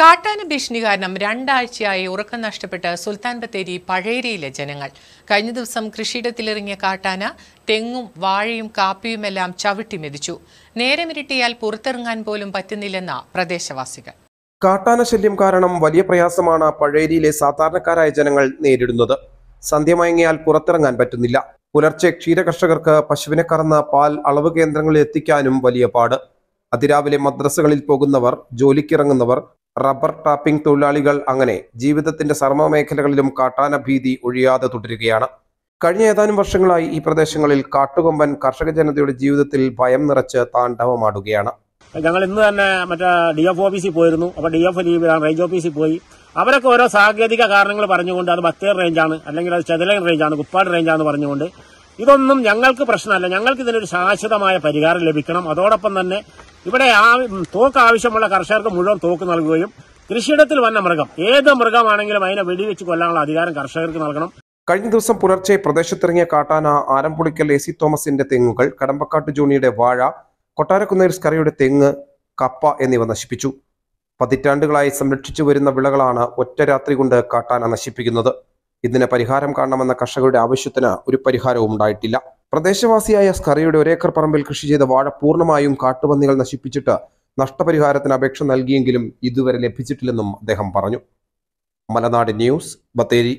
കാട്ടാന ഭീഷണി കാരണം രണ്ടാഴ്ചയായി ഉറക്കം നഷ്ടപ്പെട്ട സുൽത്താൻ ബത്തേരി പഴയരിയിലെ ജനങ്ങൾ കഴിഞ്ഞ ദിവസം കൃഷിയിടത്തിലിറങ്ങിയ കാട്ടാന തെങ്ങും വാഴയും കാപ്പിയുമെല്ലാം ചവിട്ടി മെതിച്ചു നേരമിരട്ടിയാൽ പുറത്തിറങ്ങാൻ പോലും പറ്റുന്നില്ലെന്ന പ്രദേശവാസികൾ കാട്ടാന ശല്യം കാരണം വലിയ പ്രയാസമാണ് പഴയരിയിലെ സാധാരണക്കാരായ ജനങ്ങൾ നേരിടുന്നത് സന്ധ്യ മയങ്ങിയാൽ പുറത്തിറങ്ങാൻ പറ്റുന്നില്ല പുലർച്ചെ ക്ഷീരകർഷകർക്ക് പശുവിനെ കറന്ന പാൽ അളവ് കേന്ദ്രങ്ങളിൽ എത്തിക്കാനും വലിയ പാട് അതിരാവിലെ മദ്രസകളിൽ പോകുന്നവർ ജോലിക്കിറങ്ങുന്നവർ റബ്ബർ ടാപ്പിംഗ് തൊഴിലാളികൾ അങ്ങനെ ജീവിതത്തിന്റെ സർമ്മ മേഖലകളിലും കാട്ടാന ഭീതി ഒഴിയാതെ തുടരുകയാണ് കഴിഞ്ഞ ഏതാനും വർഷങ്ങളായി ഈ പ്രദേശങ്ങളിൽ കാട്ടുകൊമ്പൻ കർഷക ജനതയുടെ ജീവിതത്തിൽ ഭയം നിറച്ച് താണ്ഡവമാടുകയാണ് ഞങ്ങൾ ഇന്ന് തന്നെ മറ്റേ ഡി എഫ് ഓഫീസിൽ പോയിരുന്നു അപ്പോൾ ഡി എഫ് ലീവിലാണ് റേഞ്ച് ഓഫീസിൽ പോയി അവരൊക്കെ ഓരോ സാങ്കേതിക കാരണങ്ങൾ പറഞ്ഞുകൊണ്ട് അത് ബത്തേർ റേഞ്ചാണ് അല്ലെങ്കിൽ അത് ചെതലൻ റേഞ്ചാണ് കുപ്പാട് റേഞ്ചാണ് പറഞ്ഞുകൊണ്ട് ഇതൊന്നും ഞങ്ങൾക്ക് പ്രശ്നമല്ല ഞങ്ങൾക്ക് ഇതിനൊരു ശാശ്വതമായ പരിഹാരം ലഭിക്കണം അതോടൊപ്പം തന്നെ ഇവിടെ ആ തോക്ക് ആവശ്യമുള്ള കർഷകർക്ക് മുഴുവൻ തോക്ക് നൽകുകയും കൃഷിയിടത്തിൽ വന്ന മൃഗം ഏത് മൃഗമാണെങ്കിലും അതിനെ വെടിവെച്ച് കൊല്ലാനുള്ള അധികാരം കർഷകർക്ക് നൽകണം കഴിഞ്ഞ ദിവസം പുലർച്ചെ പ്രദേശത്തിറങ്ങിയ കാട്ടാന ആരംപുളിക്കൽ എ സി തോമസിന്റെ തെങ്ങുകൾ കടമ്പക്കാട്ട് ജോണിയുടെ വാഴ കൊട്ടാരക്കുന്നേൽ സ്കറിയുടെ തെങ്ങ് കപ്പ എന്നിവ നശിപ്പിച്ചു പതിറ്റാണ്ടുകളായി സംരക്ഷിച്ചു വരുന്ന വിളകളാണ് ഒറ്റ രാത്രി കൊണ്ട് കാട്ടാന നശിപ്പിക്കുന്നത് ഇതിന് പരിഹാരം കാണണമെന്ന കർഷകരുടെ ആവശ്യത്തിന് ഒരു പരിഹാരവും ഉണ്ടായിട്ടില്ല പ്രദേശവാസിയായ സ്കറിയുടെ ഒരേക്കർ പറമ്പിൽ കൃഷി ചെയ്ത വാഴ പൂർണ്ണമായും കാട്ടുപന്നികൾ നശിപ്പിച്ചിട്ട് നഷ്ടപരിഹാരത്തിന് അപേക്ഷ നൽകിയെങ്കിലും ഇതുവരെ ലഭിച്ചിട്ടില്ലെന്നും അദ്ദേഹം പറഞ്ഞു മലനാട് ന്യൂസ് ബത്തേരി